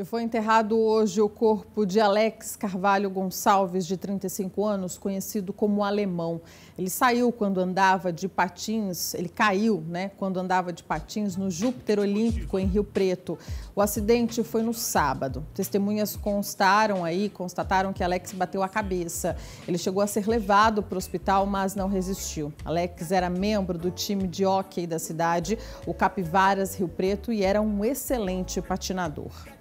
E foi enterrado hoje o corpo de Alex Carvalho Gonçalves, de 35 anos, conhecido como Alemão. Ele saiu quando andava de patins, ele caiu, né, quando andava de patins no Júpiter Olímpico em Rio Preto. O acidente foi no sábado. Testemunhas constaram aí, constataram que Alex bateu a cabeça. Ele chegou a ser levado para o hospital, mas não resistiu. Alex era membro do time de hóquei da cidade, o Capivaras Rio Preto, e era um excelente patinador.